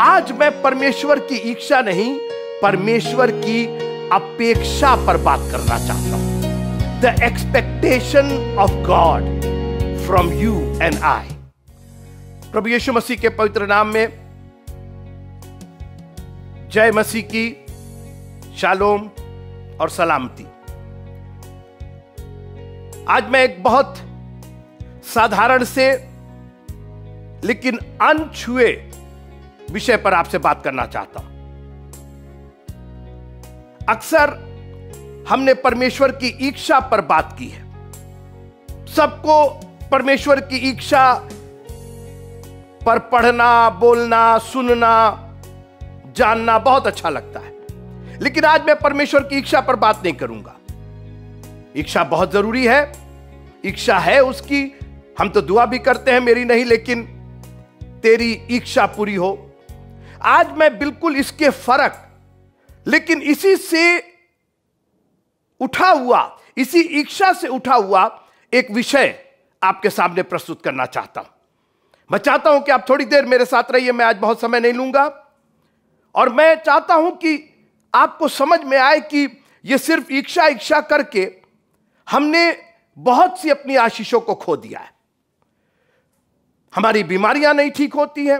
आज मैं परमेश्वर की इच्छा नहीं परमेश्वर की अपेक्षा पर बात करना चाहता हूं the expectation of God from you and I प्रभु यीशु मसीह के पवित्र नाम में जय मसीह की शालोम और सलामती आज मैं एक बहुत साधारण से लेकिन अनछुए विषय पर आपसे बात करना चाहता हूं अक्सर हमने परमेश्वर की इच्छा पर बात की है सबको परमेश्वर की इच्छा पर पढ़ना बोलना सुनना जानना बहुत अच्छा लगता है लेकिन आज मैं परमेश्वर की इच्छा पर बात नहीं करूंगा इच्छा बहुत जरूरी है इच्छा है उसकी हम तो दुआ भी करते हैं मेरी नहीं लेकिन तेरी इच्छा पूरी हो आज मैं बिल्कुल इसके फर्क लेकिन इसी से उठा हुआ इसी इच्छा से उठा हुआ एक विषय आपके सामने प्रस्तुत करना चाहता हूं मैं चाहता हूं कि आप थोड़ी देर मेरे साथ रहिए मैं आज बहुत समय नहीं लूंगा और मैं चाहता हूं कि आपको समझ में आए कि यह सिर्फ इच्छा इच्छा करके हमने बहुत सी अपनी आशीषों को खो दिया है हमारी बीमारियां नहीं ठीक होती हैं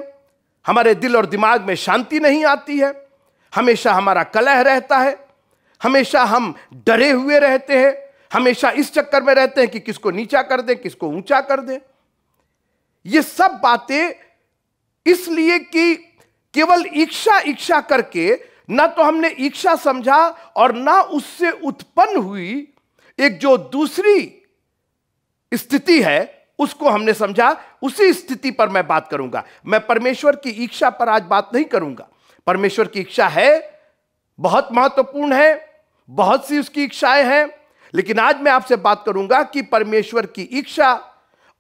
हमारे दिल और दिमाग में शांति नहीं आती है हमेशा हमारा कलह रहता है हमेशा हम डरे हुए रहते हैं हमेशा इस चक्कर में रहते हैं कि किसको नीचा कर दें किसको ऊंचा कर दें ये सब बातें इसलिए कि केवल इच्छा इच्छा करके ना तो हमने इच्छा समझा और ना उससे उत्पन्न हुई एक जो दूसरी स्थिति है उसको हमने समझा उसी स्थिति पर मैं बात करूंगा मैं परमेश्वर की इच्छा पर आज बात नहीं करूंगा परमेश्वर की इच्छा है बहुत महत्वपूर्ण है बहुत सी उसकी इच्छाएं हैं लेकिन आज मैं आपसे बात करूंगा कि परमेश्वर की इच्छा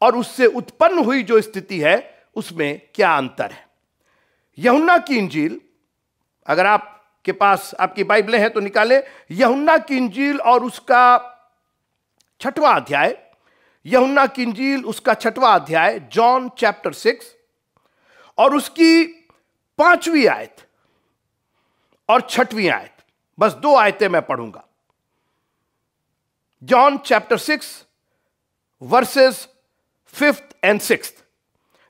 और उससे उत्पन्न हुई जो स्थिति है उसमें क्या अंतर है यहुन्ना की इंजील अगर आपके पास आपकी बाइबलें हैं तो निकालें यहुन्ना की इंजील और उसका छठवां अध्याय यहुन्ना की इंजील उसका छठवा अध्याय जॉन चैप्टर सिक्स और उसकी पांचवी आयत और छठवीं आयत बस दो आयतें मैं पढ़ूंगा John chapter six verses fifth and six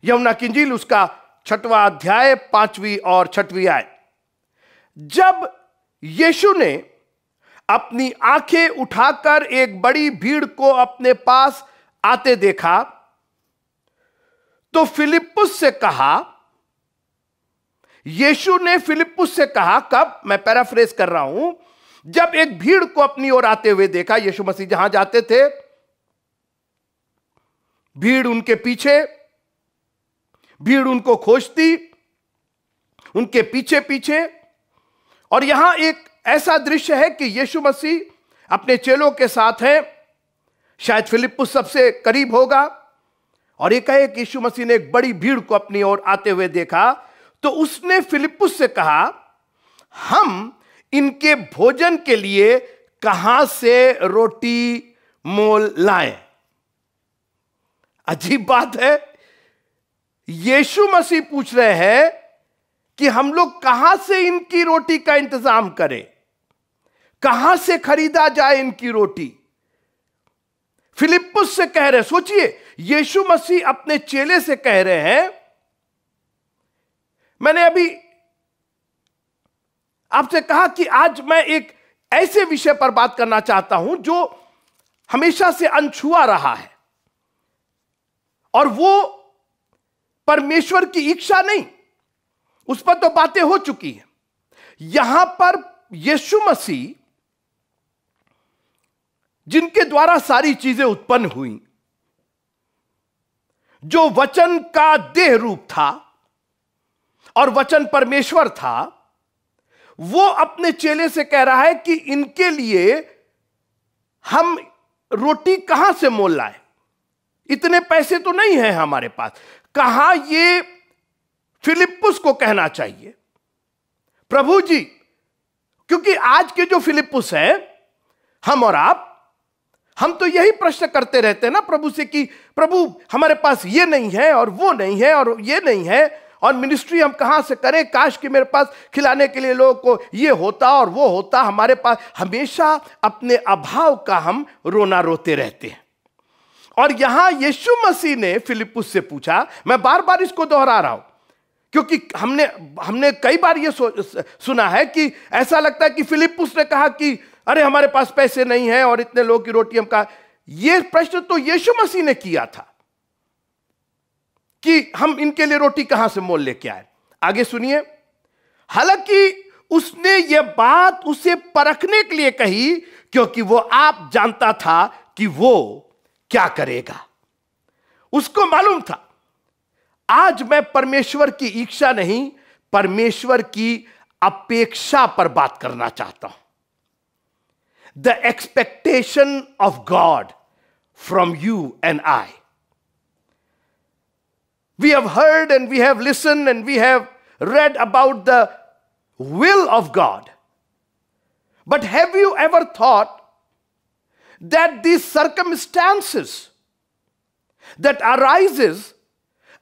यमुना किंजील उसका छठवा अध्याय पांचवी और छठवीं आयत जब यीशु ने अपनी आंखें उठाकर एक बड़ी भीड़ को अपने पास आते देखा तो फिलिपुस से कहा यीशु ने फिलिपुस से कहा कब मैं पैराफ्रेज कर रहा हूं जब एक भीड़ को अपनी ओर आते हुए देखा यीशु मसीह जहां जाते थे भीड़ उनके पीछे भीड़ उनको खोजती उनके पीछे पीछे और यहां एक ऐसा दृश्य है कि यीशु मसीह अपने चेलों के साथ हैं शायद फिलिपुस सबसे करीब होगा और ये कहे कि यीशु मसीह ने एक बड़ी भीड़ को अपनी ओर आते हुए देखा तो उसने फिलिपुस से कहा हम इनके भोजन के लिए कहां से रोटी मोल लाए अजीब बात है यीशु मसीह पूछ रहे हैं कि हम लोग कहां से इनकी रोटी का इंतजाम करें कहां से खरीदा जाए इनकी रोटी फिलिपुस से कह रहे सोचिए यीशु मसीह अपने चेले से कह रहे हैं मैंने अभी आपसे कहा कि आज मैं एक ऐसे विषय पर बात करना चाहता हूं जो हमेशा से अनछुआ रहा है और वो परमेश्वर की इच्छा नहीं उस पर तो बातें हो चुकी हैं यहां पर यीशु मसीह जिनके द्वारा सारी चीजें उत्पन्न हुई जो वचन का देह रूप था और वचन परमेश्वर था वो अपने चेले से कह रहा है कि इनके लिए हम रोटी कहां से मोल लाए इतने पैसे तो नहीं है हमारे पास कहा ये फिलिपुस को कहना चाहिए प्रभु जी क्योंकि आज के जो फिलिपुस हैं हम और आप हम तो यही प्रश्न करते रहते हैं ना प्रभु से कि प्रभु हमारे पास ये नहीं है और वो नहीं है और ये नहीं है और मिनिस्ट्री हम कहाँ से करें काश कि मेरे पास खिलाने के लिए लोगों को ये होता और वो होता हमारे पास हमेशा अपने अभाव का हम रोना रोते रहते हैं और यहां यीशु मसीह ने फिलिपुस से पूछा मैं बार बार इसको दोहरा रहा हूं क्योंकि हमने हमने कई बार ये सुना है कि ऐसा लगता है कि फिलिपुस ने कहा कि अरे हमारे पास पैसे नहीं है और इतने लोग की रोटी हम का यह प्रश्न तो यीशु मसीह ने किया था कि हम इनके लिए रोटी कहां से मोल लेके आए आगे सुनिए हालांकि उसने यह बात उसे परखने के लिए कही क्योंकि वो आप जानता था कि वो क्या करेगा उसको मालूम था आज मैं परमेश्वर की इच्छा नहीं परमेश्वर की अपेक्षा पर बात करना चाहता हूं the expectation of God from you and I. We have heard and we have listened and we have read about the will of God. But have you ever thought that these circumstances that arises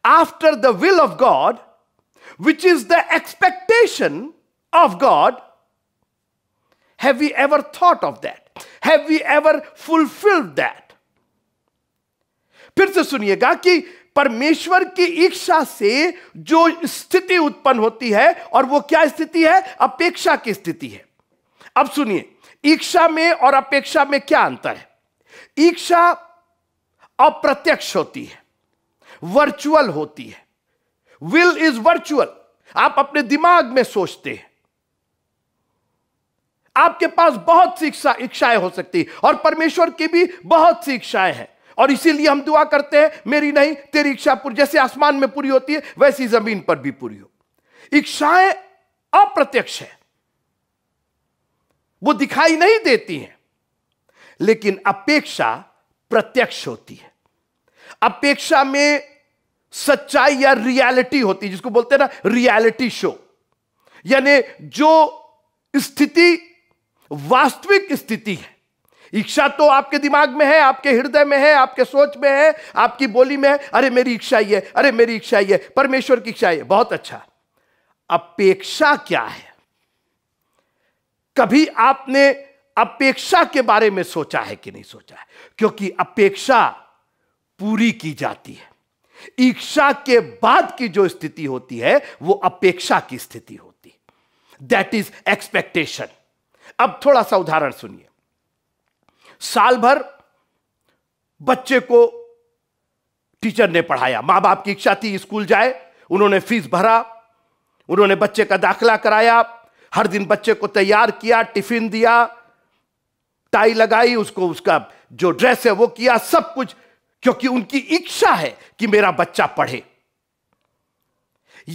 after the will of God, which is the expectation of God, Have we ever thought of that? Have we ever fulfilled that? फिर से सुनिएगा कि परमेश्वर की इच्छा से जो स्थिति उत्पन्न होती है और वो क्या स्थिति है अपेक्षा की स्थिति है अब सुनिए इच्छा में और अपेक्षा में क्या अंतर है इच्छा अप्रत्यक्ष होती है वर्चुअल होती है विल इज वर्चुअल आप अपने दिमाग में सोचते हैं आपके पास बहुत सी इच्छाएं हो सकती और परमेश्वर की भी बहुत सी इच्छाएं हैं और इसीलिए हम दुआ करते हैं मेरी नहीं तेरी इच्छा पूरी जैसे आसमान में पूरी होती है वैसी जमीन पर भी पूरी हो इच्छाएं अप्रत्यक्ष है वो दिखाई नहीं देती हैं लेकिन अपेक्षा प्रत्यक्ष होती है अपेक्षा में सच्चाई या रियलिटी होती है जिसको बोलते हैं ना रियलिटी शो यानी जो स्थिति वास्तविक स्थिति है इच्छा तो आपके दिमाग में है आपके हृदय में है आपके सोच में है आपकी बोली में है अरे मेरी इच्छा ये अरे मेरी इच्छा ये परमेश्वर की इच्छा ये बहुत अच्छा अपेक्षा क्या है कभी आपने अपेक्षा के बारे में सोचा है कि नहीं सोचा है क्योंकि अपेक्षा पूरी की जाती है इच्छा के बाद की जो स्थिति होती है वो अपेक्षा की स्थिति होती है दैट इज एक्सपेक्टेशन अब थोड़ा सा उदाहरण सुनिए साल भर बच्चे को टीचर ने पढ़ाया मां बाप की इच्छा थी स्कूल जाए उन्होंने फीस भरा उन्होंने बच्चे का दाखिला कराया हर दिन बच्चे को तैयार किया टिफिन दिया टाई लगाई उसको उसका जो ड्रेस है वो किया सब कुछ क्योंकि उनकी इच्छा है कि मेरा बच्चा पढ़े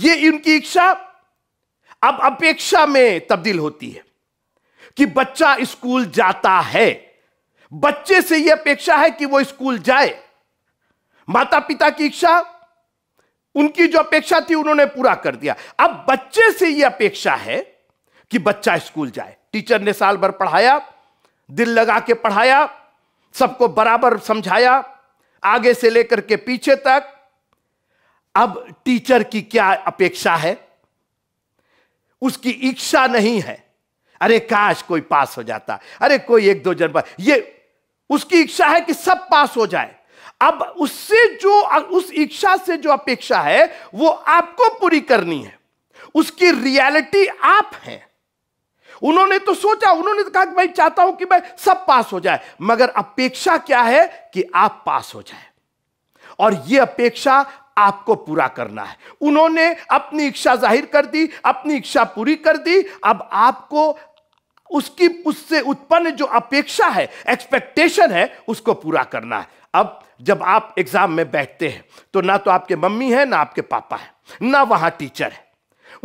ये इनकी इच्छा अब अपेक्षा में तब्दील होती है कि बच्चा स्कूल जाता है बच्चे से यह अपेक्षा है कि वो स्कूल जाए माता पिता की इच्छा उनकी जो अपेक्षा थी उन्होंने पूरा कर दिया अब बच्चे से यह अपेक्षा है कि बच्चा स्कूल जाए टीचर ने साल भर पढ़ाया दिल लगा के पढ़ाया सबको बराबर समझाया आगे से लेकर के पीछे तक अब टीचर की क्या अपेक्षा है उसकी इच्छा नहीं है अरे काश कोई पास हो जाता अरे कोई एक दो जन पास ये उसकी इच्छा है कि सब पास हो जाए अब उससे जो उस इच्छा से जो अपेक्षा है वो आपको पूरी करनी है उसकी रियलिटी आप हैं उन्होंने तो सोचा उन्होंने तो कहा कि मैं चाहता हूं कि मैं सब पास हो जाए मगर अपेक्षा क्या है कि आप पास हो जाए और यह अपेक्षा आपको पूरा करना है उन्होंने अपनी इच्छा जाहिर कर दी अपनी इच्छा पूरी कर दी अब आपको उसकी उससे उत्पन्न जो अपेक्षा है एक्सपेक्टेशन है उसको पूरा करना है अब जब आप एग्जाम में बैठते हैं तो ना तो आपके मम्मी है ना आपके पापा है ना वहां टीचर है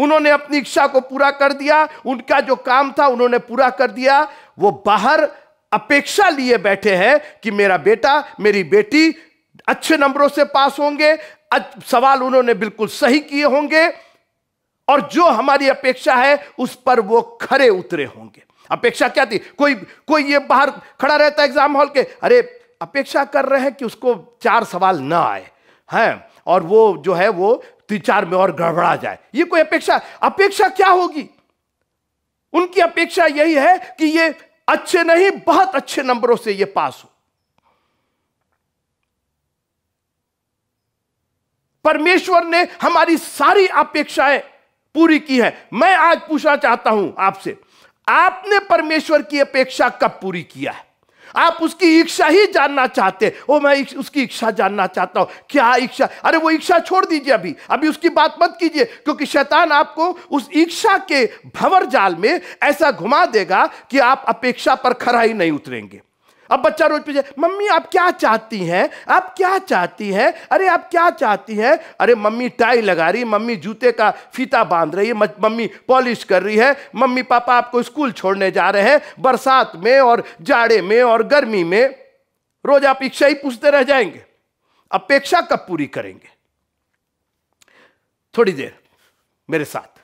उन्होंने अपनी इच्छा को पूरा कर दिया उनका जो काम था उन्होंने पूरा कर दिया वो बाहर अपेक्षा लिए बैठे हैं कि मेरा बेटा मेरी बेटी अच्छे नंबरों से पास होंगे सवाल उन्होंने बिल्कुल सही किए होंगे और जो हमारी अपेक्षा है उस पर वो खरे उतरे होंगे अपेक्षा क्या थी कोई कोई ये बाहर खड़ा रहता एग्जाम हॉल के अरे अपेक्षा कर रहे हैं कि उसको चार सवाल ना आए हैं और वो जो है वो तीन चार में और गड़बड़ा जाए ये कोई अपेक्षा अपेक्षा क्या होगी उनकी अपेक्षा यही है कि ये अच्छे नहीं बहुत अच्छे नंबरों से ये पास हो परमेश्वर ने हमारी सारी अपेक्षाएं पूरी की है मैं आज पूछना चाहता हूं आपसे आपने परमेश्वर की अपेक्षा कब पूरी किया है आप उसकी इच्छा ही जानना चाहते ओ मैं इक, उसकी इच्छा जानना चाहता हूं क्या इच्छा अरे वो इच्छा छोड़ दीजिए अभी अभी उसकी बात मत कीजिए क्योंकि शैतान आपको उस इच्छा के भंवर जाल में ऐसा घुमा देगा कि आप अपेक्षा पर खरा ही नहीं उतरेंगे अब बच्चा रोज पूछे मम्मी आप क्या चाहती हैं आप क्या चाहती हैं अरे आप क्या चाहती हैं अरे मम्मी टाई लगा रही मम्मी जूते का फीता बांध रही है मम्मी पॉलिश कर रही है मम्मी पापा आपको स्कूल छोड़ने जा रहे हैं बरसात में और जाड़े में और गर्मी में रोज आप इच्छा ही पूछते रह जाएंगे अपेक्षा कब पूरी करेंगे थोड़ी देर मेरे साथ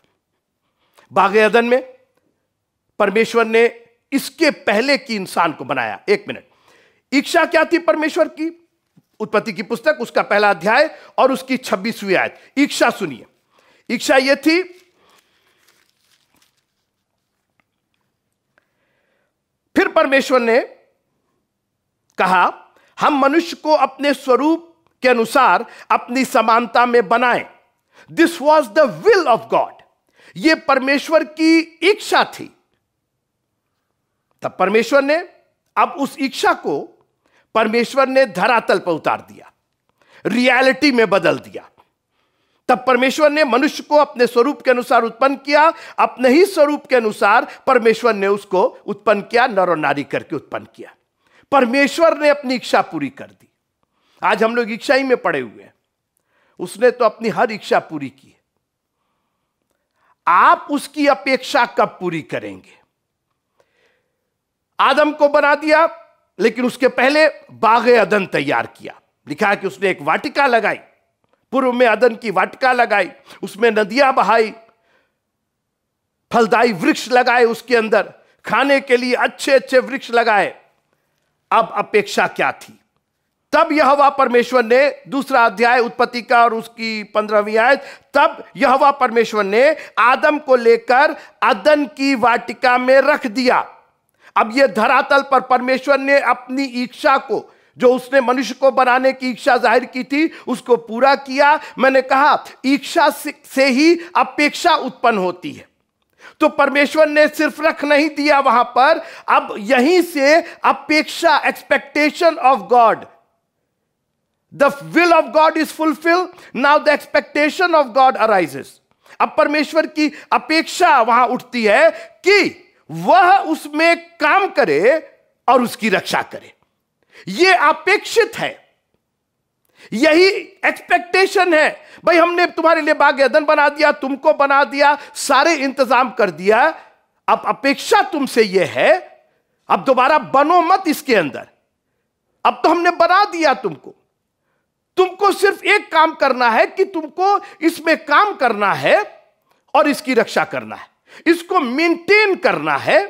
बाग अदन में परमेश्वर ने इसके पहले की इंसान को बनाया एक मिनट इच्छा क्या थी परमेश्वर की उत्पत्ति की पुस्तक उसका पहला अध्याय और उसकी छब्बीसवीं आयत इच्छा सुनिए इच्छा यह थी फिर परमेश्वर ने कहा हम मनुष्य को अपने स्वरूप के अनुसार अपनी समानता में बनाएं this was the will of God यह परमेश्वर की इच्छा थी तब परमेश्वर ने अब उस इच्छा को परमेश्वर ने धरातल पर उतार दिया रियलिटी में बदल दिया तब परमेश्वर ने मनुष्य को अपने स्वरूप के अनुसार उत्पन्न किया अपने ही स्वरूप के अनुसार परमेश्वर ने उसको उत्पन्न किया नर और नारी करके उत्पन्न किया परमेश्वर ने अपनी इच्छा पूरी कर दी आज हम लोग इच्छा ही में पड़े हुए हैं उसने तो अपनी हर इच्छा पूरी की आप उसकी अपेक्षा कब पूरी करेंगे आदम को बना दिया लेकिन उसके पहले बाग अदन तैयार किया लिखा कि उसने एक वाटिका लगाई पूर्व में अदन की वाटिका लगाई उसमें नदियां बहाई फलदायी वृक्ष लगाए उसके अंदर खाने के लिए अच्छे अच्छे वृक्ष लगाए अब अपेक्षा क्या थी तब यह परमेश्वर ने दूसरा अध्याय उत्पत्ति का और उसकी पंद्रहवीं आय तब यह परमेश्वर ने आदम को लेकर अदन की वाटिका में रख दिया अब यह धरातल पर परमेश्वर ने अपनी इच्छा को जो उसने मनुष्य को बनाने की इच्छा जाहिर की थी उसको पूरा किया मैंने कहा इच्छा से ही अपेक्षा उत्पन्न होती है तो परमेश्वर ने सिर्फ रख नहीं दिया वहां पर अब यहीं से अपेक्षा expectation of God the will of God is fulfil now the expectation of God arises अब परमेश्वर की अपेक्षा वहां उठती है कि वह उसमें काम करे और उसकी रक्षा करे यह अपेक्षित है यही एक्सपेक्टेशन है भाई हमने तुम्हारे लिए बाग्यदन बना दिया तुमको बना दिया सारे इंतजाम कर दिया अब अपेक्षा तुमसे यह है अब दोबारा बनो मत इसके अंदर अब तो हमने बना दिया तुमको तुमको सिर्फ एक काम करना है कि तुमको इसमें काम करना है और इसकी रक्षा करना है इसको मेंटेन करना है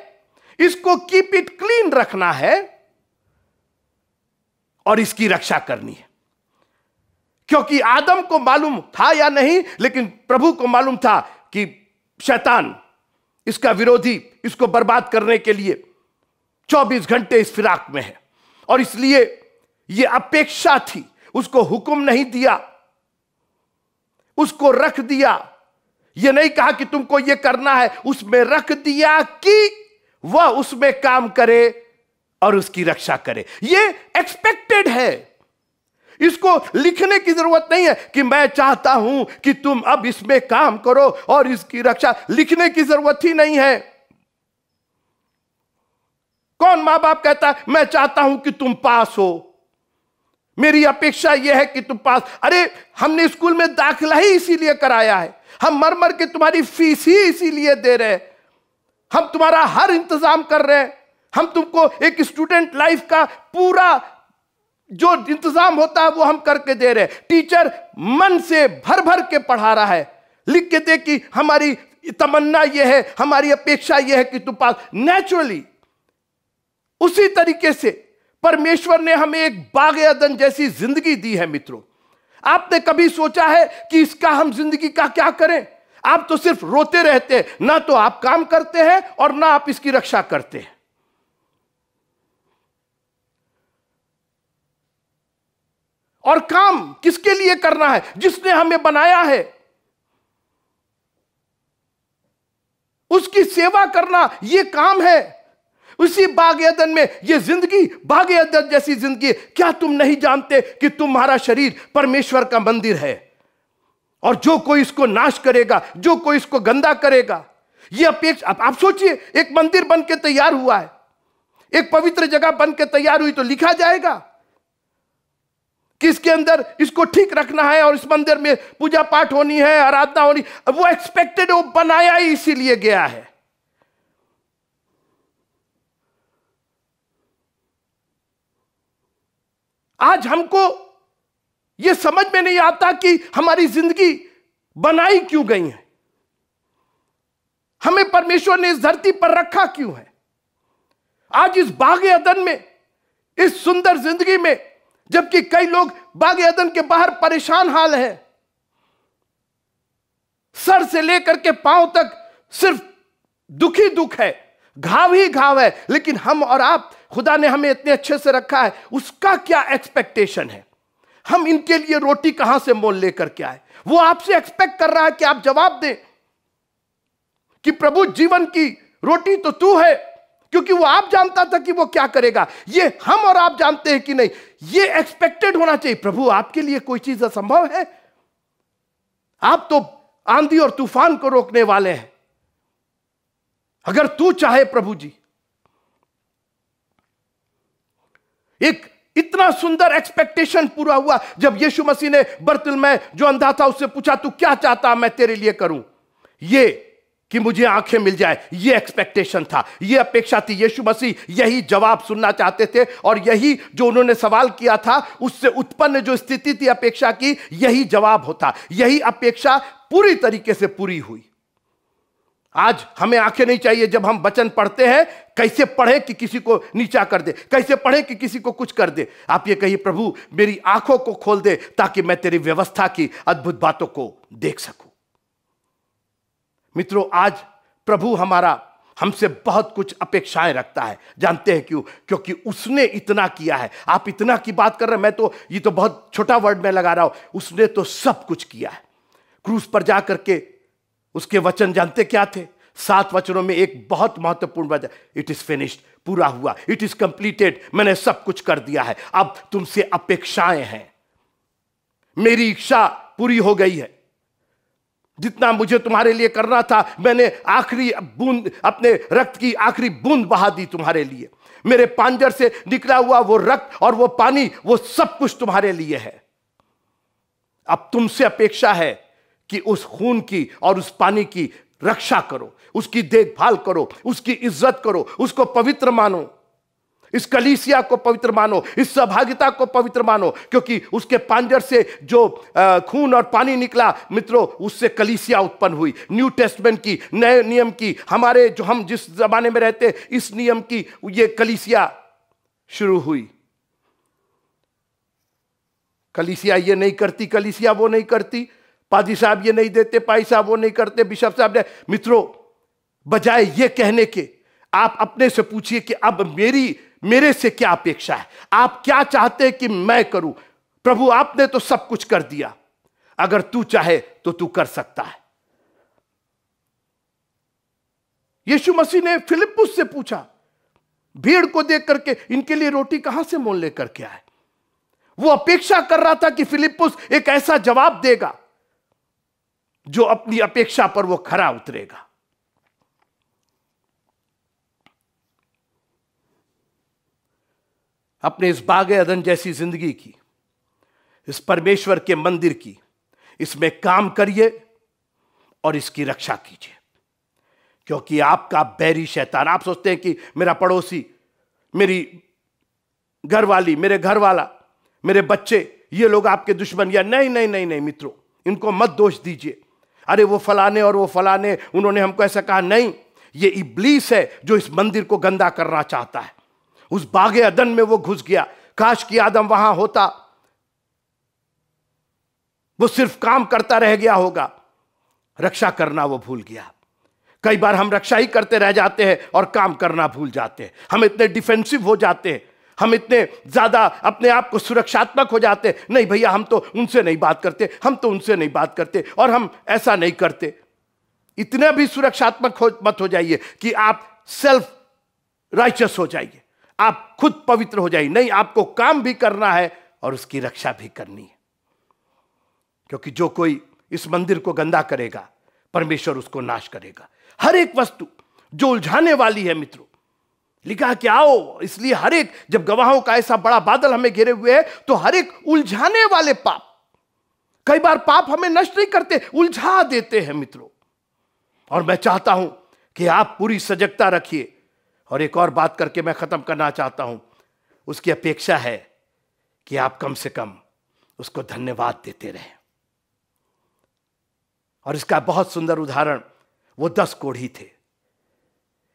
इसको कीप इट क्लीन रखना है और इसकी रक्षा करनी है क्योंकि आदम को मालूम था या नहीं लेकिन प्रभु को मालूम था कि शैतान इसका विरोधी इसको बर्बाद करने के लिए 24 घंटे इस फिराक में है और इसलिए यह अपेक्षा थी उसको हुक्म नहीं दिया उसको रख दिया यह नहीं कहा कि तुमको यह करना है उसमें रख दिया कि वह उसमें काम करे और उसकी रक्षा करे यह एक्सपेक्टेड है इसको लिखने की जरूरत नहीं है कि मैं चाहता हूं कि तुम अब इसमें काम करो और इसकी रक्षा लिखने की जरूरत ही नहीं है कौन मां बाप कहता है मैं चाहता हूं कि तुम पास हो मेरी अपेक्षा यह है कि तुम पास अरे हमने स्कूल में दाखिला ही इसीलिए कराया है हम मर मर के तुम्हारी फीस ही इसीलिए दे रहे हम तुम्हारा हर इंतजाम कर रहे हैं हम तुमको एक स्टूडेंट लाइफ का पूरा जो इंतजाम होता है वो हम करके दे रहे हैं टीचर मन से भर भर के पढ़ा रहा है लिख के दे कि हमारी तमन्ना यह है हमारी अपेक्षा यह है कि तुम पास नेचुरली उसी तरीके से परमेश्वर ने हमें एक बाग अदन जैसी जिंदगी दी है मित्रों आपने कभी सोचा है कि इसका हम जिंदगी का क्या करें आप तो सिर्फ रोते रहते हैं ना तो आप काम करते हैं और ना आप इसकी रक्षा करते हैं और काम किसके लिए करना है जिसने हमें बनाया है उसकी सेवा करना यह काम है उसी बाग में ये जिंदगी बागन जैसी जिंदगी क्या तुम नहीं जानते कि तुम्हारा शरीर परमेश्वर का मंदिर है और जो कोई इसको नाश करेगा जो कोई इसको गंदा करेगा ये अपेक्षा आप, आप सोचिए एक मंदिर बन के तैयार हुआ है एक पवित्र जगह बन के तैयार हुई तो लिखा जाएगा कि इसके अंदर इसको ठीक रखना है और इस मंदिर में पूजा पाठ होनी है आराधना होनी वो एक्सपेक्टेड वो बनाया ही इसीलिए गया है आज हमको यह समझ में नहीं आता कि हमारी जिंदगी बनाई क्यों गई है हमें परमेश्वर ने इस धरती पर रखा क्यों है आज इस बाग अदन में इस सुंदर जिंदगी में जबकि कई लोग बाग अदन के बाहर परेशान हाल हैं सर से लेकर के पांव तक सिर्फ दुखी दुख है घाव ही घाव है लेकिन हम और आप खुदा ने हमें इतने अच्छे से रखा है उसका क्या एक्सपेक्टेशन है हम इनके लिए रोटी कहां से मोल लेकर के आए वो आपसे एक्सपेक्ट कर रहा है कि आप जवाब दें कि प्रभु जीवन की रोटी तो तू है क्योंकि वो आप जानता था कि वो क्या करेगा ये हम और आप जानते हैं कि नहीं ये एक्सपेक्टेड होना चाहिए प्रभु आपके लिए कोई चीज असंभव है आप तो आंधी और तूफान को रोकने वाले हैं अगर तू चाहे प्रभु जी एक इतना सुंदर एक्सपेक्टेशन पूरा हुआ जब यीशु मसीह ने बर्तुल में जो अंधा था उससे पूछा तू क्या चाहता मैं तेरे लिए करूं ये कि मुझे आंखें मिल जाए ये एक्सपेक्टेशन था ये अपेक्षा थी यीशु मसीह यही जवाब सुनना चाहते थे और यही जो उन्होंने सवाल किया था उससे उत्पन्न जो स्थिति थी अपेक्षा की यही जवाब होता यही अपेक्षा पूरी तरीके से पूरी हुई आज हमें आंखें नहीं चाहिए जब हम वचन पढ़ते हैं कैसे पढ़ें कि किसी को नीचा कर दे कैसे पढ़ें कि किसी को कुछ कर दे आप ये कहिए प्रभु मेरी आंखों को खोल दे ताकि मैं तेरी व्यवस्था की अद्भुत बातों को देख सकूं मित्रों आज प्रभु हमारा हमसे बहुत कुछ अपेक्षाएं रखता है जानते हैं क्यों क्योंकि उसने इतना किया है आप इतना की बात कर रहे हैं मैं तो ये तो बहुत छोटा वर्ड में लगा रहा हूं उसने तो सब कुछ किया है क्रूज पर जाकर के उसके वचन जानते क्या थे सात वचनों में एक बहुत महत्वपूर्ण वचन इट इज फिनिश्ड पूरा हुआ इट इज कंप्लीटेड मैंने सब कुछ कर दिया है अब तुमसे अपेक्षाएं हैं मेरी इच्छा पूरी हो गई है जितना मुझे तुम्हारे लिए करना था मैंने आखिरी बूंद अपने रक्त की आखिरी बूंद बहा दी तुम्हारे लिए मेरे पांजर से निकला हुआ वो रक्त और वो पानी वो सब कुछ तुम्हारे लिए है अब तुमसे अपेक्षा है कि उस खून की और उस पानी की रक्षा करो उसकी देखभाल करो उसकी इज्जत करो उसको पवित्र मानो इस कलीसिया को पवित्र मानो इस सहभागिता को पवित्र मानो क्योंकि उसके पांजर से जो खून और पानी निकला मित्रों उससे कलीसिया उत्पन्न हुई न्यू टेस्टमेंट की नए नियम की हमारे जो हम जिस जमाने में रहते इस नियम की ये कलीसिया शुरू हुई कलीसिया ये नहीं करती कलीसिया वो नहीं करती पाजी साहब ये नहीं देते पाई साहब वो नहीं करते बिशप साहब ने मित्रों बजाय ये कहने के आप अपने से पूछिए कि अब मेरी मेरे से क्या अपेक्षा है आप क्या चाहते हैं कि मैं करूं प्रभु आपने तो सब कुछ कर दिया अगर तू चाहे तो तू कर सकता है यीशु मसीह ने फिलिपुस से पूछा भीड़ को देख करके इनके लिए रोटी कहां से मोल लेकर के आए वो अपेक्षा कर रहा था कि फिलिपुस एक ऐसा जवाब देगा जो अपनी अपेक्षा पर वो खरा उतरेगा अपने इस बागे अदन जैसी जिंदगी की इस परमेश्वर के मंदिर की इसमें काम करिए और इसकी रक्षा कीजिए क्योंकि आपका बैरी शैतान आप सोचते हैं कि मेरा पड़ोसी मेरी घरवाली मेरे घर वाला मेरे बच्चे ये लोग आपके दुश्मन या नहीं नहीं नहीं नहीं मित्रों इनको मत दोष दीजिए अरे वो फलाने और वो फलाने उन्होंने हमको ऐसा कहा नहीं ये इब्लीस है जो इस मंदिर को गंदा करना चाहता है उस बागे अदन में वो घुस गया काश की आदम वहां होता वो सिर्फ काम करता रह गया होगा रक्षा करना वो भूल गया कई बार हम रक्षा ही करते रह जाते हैं और काम करना भूल जाते हैं हम इतने डिफेंसिव हो जाते हैं हम इतने ज़्यादा अपने आप को सुरक्षात्मक हो जाते नहीं भैया हम तो उनसे नहीं बात करते हम तो उनसे नहीं बात करते और हम ऐसा नहीं करते इतना भी सुरक्षात्मक हो मत हो जाइए कि आप सेल्फ राइचस हो जाइए आप खुद पवित्र हो जाइए नहीं आपको काम भी करना है और उसकी रक्षा भी करनी है क्योंकि जो कोई इस मंदिर को गंदा करेगा परमेश्वर उसको नाश करेगा हर एक वस्तु जो उलझाने वाली है मित्रों लिखा कि आओ इसलिए हर एक जब गवाहों का ऐसा बड़ा बादल हमें घेरे हुए है तो हर एक उलझाने वाले पाप कई बार पाप हमें नष्ट नहीं करते उलझा देते हैं मित्रों और मैं चाहता हूं कि आप पूरी सजगता रखिए और एक और बात करके मैं खत्म करना चाहता हूं उसकी अपेक्षा है कि आप कम से कम उसको धन्यवाद देते रहें और इसका बहुत सुंदर उदाहरण वो दस कोढ़ी थे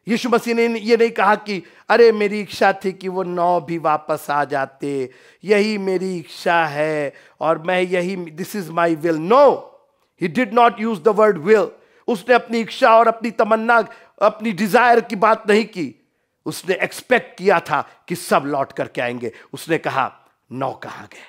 यीशु मसीह ने ये नहीं कहा कि अरे मेरी इच्छा थी कि वो नौ भी वापस आ जाते यही मेरी इच्छा है और मैं यही this is my will no he did not use the word will उसने अपनी इच्छा और अपनी तमन्ना अपनी डिजायर की बात नहीं की उसने एक्सपेक्ट किया था कि सब लौट करके आएंगे उसने कहा नौ कहा गए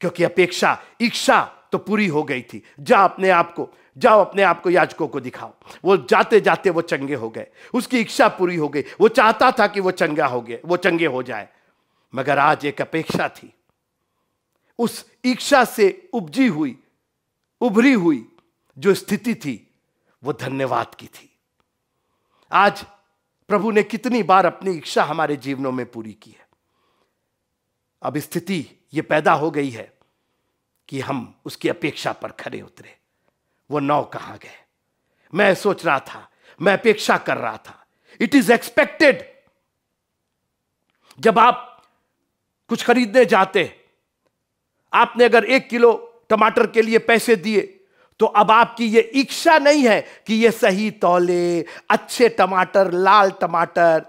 क्योंकि अपेक्षा इच्छा तो पूरी हो गई थी जा अपने आप को जाओ अपने आप को याचकों को दिखाओ वो जाते जाते वो चंगे हो गए उसकी इच्छा पूरी हो गई वो चाहता था कि वो चंगा हो गए वो चंगे हो जाए मगर आज एक अपेक्षा थी उस इच्छा से उपजी हुई उभरी हुई जो स्थिति थी वो धन्यवाद की थी आज प्रभु ने कितनी बार अपनी इच्छा हमारे जीवनों में पूरी की है अब स्थिति ये पैदा हो गई है कि हम उसकी अपेक्षा पर खड़े उतरे वो नौ कहां गए मैं सोच रहा था मैं अपेक्षा कर रहा था इट इज एक्सपेक्टेड जब आप कुछ खरीदने जाते आपने अगर एक किलो टमाटर के लिए पैसे दिए तो अब आपकी ये इच्छा नहीं है कि ये सही तौले अच्छे टमाटर लाल टमाटर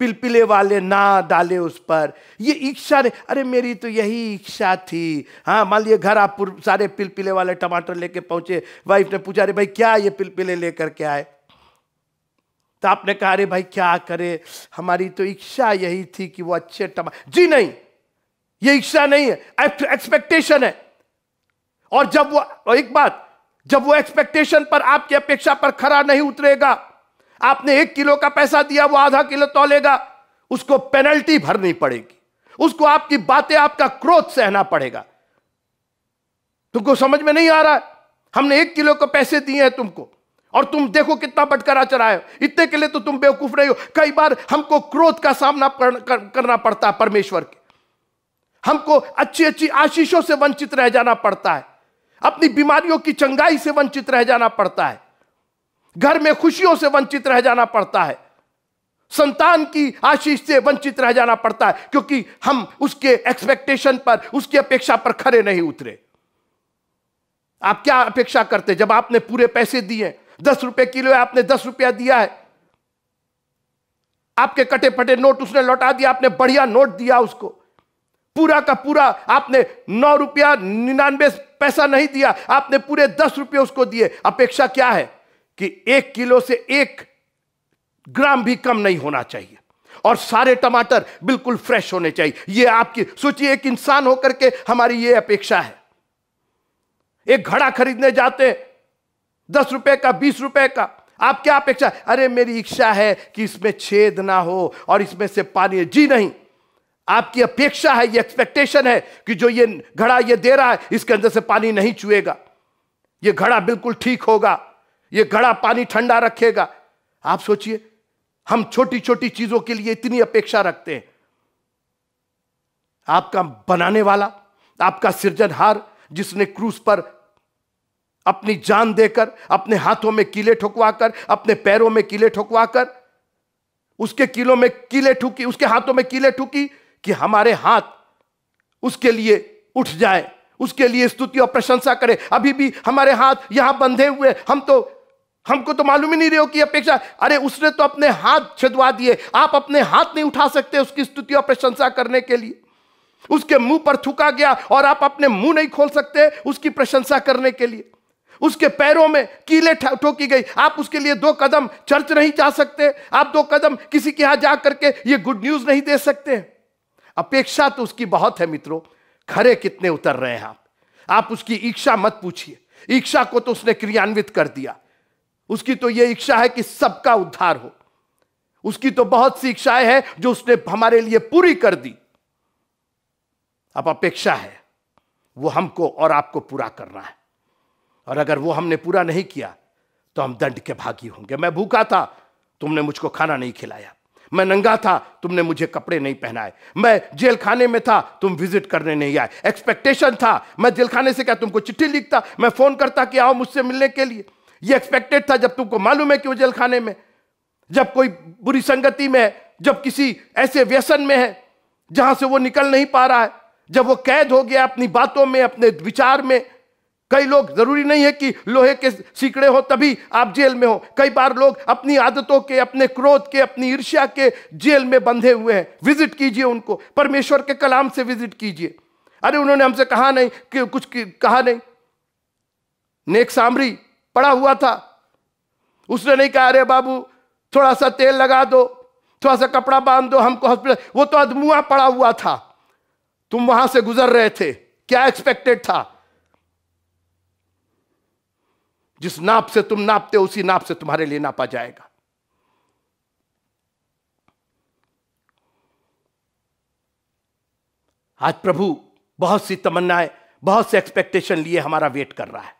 पिलपिले वाले ना डाले उस पर ये इच्छा नहीं अरे मेरी तो यही इच्छा थी हाँ मान लिए घर आप सारे पिलपिले वाले टमाटर लेके पहुंचे वाइफ ने पूछा अरे भाई क्या ये पिलपिले लेकर के आए तो आपने कहा अरे भाई क्या करे हमारी तो इच्छा यही थी कि वो अच्छे टमाटर जी नहीं ये इच्छा नहीं है एक्सपेक्टेशन है और जब वो एक बात जब वो एक्सपेक्टेशन पर आपकी अपेक्षा पर खरा नहीं उतरेगा आपने एक किलो का पैसा दिया वो आधा किलो तोलेगा उसको पेनल्टी भरनी पड़ेगी उसको आपकी बातें आपका क्रोध सहना पड़ेगा तुमको समझ में नहीं आ रहा है हमने एक किलो का पैसे दिए हैं तुमको और तुम देखो कितना बटकरा चढ़ाए हो इतने के लिए तो तुम बेवकूफ रहे हो कई बार हमको क्रोध का सामना कर, कर, करना पड़ता है परमेश्वर के हमको अच्छी अच्छी आशीषों से वंचित रह जाना पड़ता है अपनी बीमारियों की चंगाई से वंचित रह जाना पड़ता है घर में खुशियों से वंचित रह जाना पड़ता है संतान की आशीष से वंचित रह जाना पड़ता है क्योंकि हम उसके एक्सपेक्टेशन पर उसकी अपेक्षा पर खड़े नहीं उतरे आप क्या अपेक्षा करते जब आपने पूरे पैसे दिए दस रुपए किलो आपने दस रुपया दिया है आपके कटे फटे नोट उसने लौटा दिया आपने बढ़िया नोट दिया उसको पूरा का पूरा आपने नौ रुपया निन्यानवे पैसा नहीं दिया आपने पूरे दस रुपये उसको दिए अपेक्षा क्या है कि एक किलो से एक ग्राम भी कम नहीं होना चाहिए और सारे टमाटर बिल्कुल फ्रेश होने चाहिए यह आपकी सोचिए एक इंसान होकर के हमारी यह अपेक्षा है एक घड़ा खरीदने जाते हैं दस रुपए का बीस रुपए का आप क्या अपेक्षा अरे मेरी इच्छा है कि इसमें छेद ना हो और इसमें से पानी जी नहीं आपकी अपेक्षा है ये एक्सपेक्टेशन है कि जो ये घड़ा ये दे रहा है इसके अंदर से पानी नहीं छुएगा ये घड़ा बिल्कुल ठीक होगा ये घड़ा पानी ठंडा रखेगा आप सोचिए हम छोटी छोटी चीजों के लिए इतनी अपेक्षा रखते हैं आपका बनाने वाला आपका सृजनहार जिसने क्रूस पर अपनी जान देकर अपने हाथों में कीले ठुकवाकर अपने पैरों में कीले ठुकवाकर उसके कीलों में कीले ठुकी उसके हाथों में कीले ठुकी कि हमारे हाथ उसके लिए उठ जाए उसके लिए स्तुति और प्रशंसा करें अभी भी हमारे हाथ यहां बंधे हुए हम तो हमको तो मालूम ही नहीं रहे हो कि अपेक्षा अरे उसने तो अपने हाथ छिदवा दिए आप अपने हाथ नहीं उठा सकते उसकी स्तुति और प्रशंसा करने के लिए उसके मुंह पर थूका गया और आप अपने मुंह नहीं खोल सकते उसकी प्रशंसा करने के लिए उसके पैरों में कीले ठोकी गई आप उसके लिए दो कदम चर्च नहीं जा सकते आप दो कदम किसी के यहां जा करके ये गुड न्यूज नहीं दे सकते अपेक्षा तो उसकी बहुत है मित्रों खरे कितने उतर रहे हैं आप आप उसकी इच्छा मत पूछिए इच्छा को तो उसने क्रियान्वित कर दिया उसकी तो यह इच्छा है कि सबका उद्धार हो उसकी तो बहुत सी इच्छाएं हैं जो उसने हमारे लिए पूरी कर दी अब अपेक्षा है वो हमको और आपको पूरा करना है और अगर वो हमने पूरा नहीं किया तो हम दंड के भागी होंगे मैं भूखा था तुमने मुझको खाना नहीं खिलाया मैं नंगा था तुमने मुझे कपड़े नहीं पहनाए मैं जेल खाने में था तुम विजिट करने नहीं आए एक्सपेक्टेशन था मैं जेल खाने से क्या तुमको चिट्ठी लिखता मैं फोन करता कि आओ मुझसे मिलने के लिए ये एक्सपेक्टेड था जब तुमको मालूम है कि वो जेल खाने में जब कोई बुरी संगति में है जब किसी ऐसे व्यसन में है जहां से वो निकल नहीं पा रहा है जब वो कैद हो गया अपनी बातों में अपने विचार में कई लोग जरूरी नहीं है कि लोहे के सीकड़े हो तभी आप जेल में हो कई बार लोग अपनी आदतों के अपने क्रोध के अपनी ईर्ष्या के जेल में बंधे हुए हैं विजिट कीजिए उनको परमेश्वर के कलाम से विजिट कीजिए अरे उन्होंने हमसे कहा नहीं कि कुछ कहा नहीं नेक सामरी पड़ा हुआ था उसने नहीं कहा अरे बाबू थोड़ा सा तेल लगा दो थोड़ा सा कपड़ा बांध दो हमको हॉस्पिटल वो तो अधमुआ पड़ा हुआ था तुम वहां से गुजर रहे थे क्या एक्सपेक्टेड था जिस नाप से तुम नापते हो उसी नाप से तुम्हारे लिए नापा जाएगा आज प्रभु बहुत सी तमन्नाएं बहुत से एक्सपेक्टेशन लिए हमारा वेट कर रहा है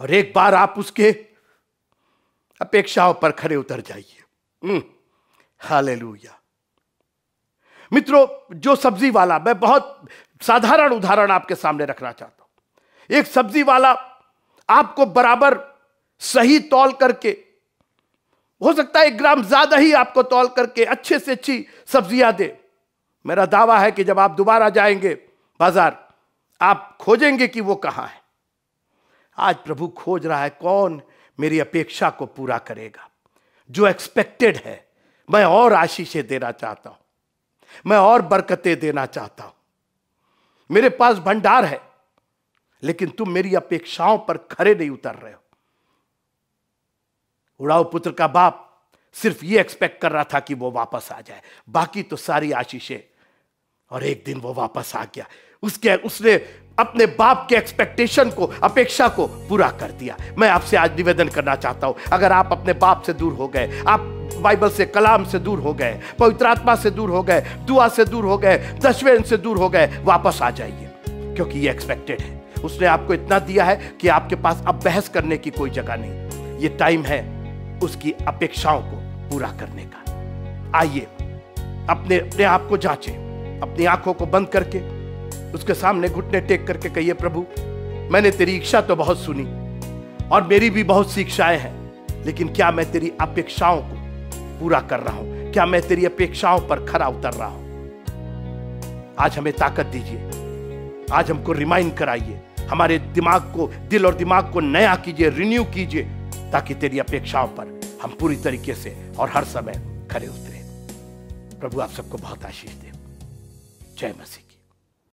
और एक बार आप उसके अपेक्षाओं पर खड़े उतर जाइए हम्म। हाले मित्रों जो सब्जी वाला मैं बहुत साधारण उदाहरण आपके सामने रखना चाहता हूं एक सब्जी वाला आपको बराबर सही तौल करके हो सकता है एक ग्राम ज्यादा ही आपको तौल करके अच्छे से अच्छी सब्जियां दे मेरा दावा है कि जब आप दोबारा जाएंगे बाजार आप खोजेंगे कि वो कहाँ है आज प्रभु खोज रहा है कौन मेरी अपेक्षा को पूरा करेगा जो एक्सपेक्टेड है मैं और आशीषें देना चाहता हूं मैं और बरकतें देना चाहता हूं मेरे पास भंडार है लेकिन तुम मेरी अपेक्षाओं पर खरे नहीं उतर रहे हो उड़ाऊ पुत्र का बाप सिर्फ ये एक्सपेक्ट कर रहा था कि वो वापस आ जाए बाकी तो सारी आशीषें और एक दिन वो वापस आ गया उसके उसने अपने बाप के एक्सपेक्टेशन को अपेक्षा को पूरा कर दिया मैं आपसे आज निवेदन करना चाहता हूं अगर आप अपने बाप से दूर हो गए आप बाइबल से कलाम से दूर हो गए पवित्र आत्मा से दूर हो गए दुआ से दूर हो गए दशवेन से दूर हो गए वापस आ जाइए क्योंकि ये एक्सपेक्टेड है उसने आपको इतना दिया है कि आपके पास अब बहस करने की कोई जगह नहीं ये टाइम है उसकी अपेक्षाओं को पूरा करने का आइए अपने अपने आप को जांचें अपनी आंखों को बंद करके उसके सामने घुटने टेक करके कहिए प्रभु मैंने तेरी इच्छा तो बहुत सुनी और मेरी भी बहुत सी इच्छाएं हैं लेकिन क्या मैं तेरी अपेक्षाओं को पूरा कर रहा हूं क्या मैं तेरी अपेक्षाओं पर खरा उतर रहा हूं आज हमें ताकत दीजिए आज हमको रिमाइंड कराइए हमारे दिमाग को दिल और दिमाग को नया कीजिए रिन्यू कीजिए ताकि तेरी अपेक्षाओं पर हम पूरी तरीके से और हर समय खड़े उतरे प्रभु आप सबको बहुत आशीष दे जय मसीह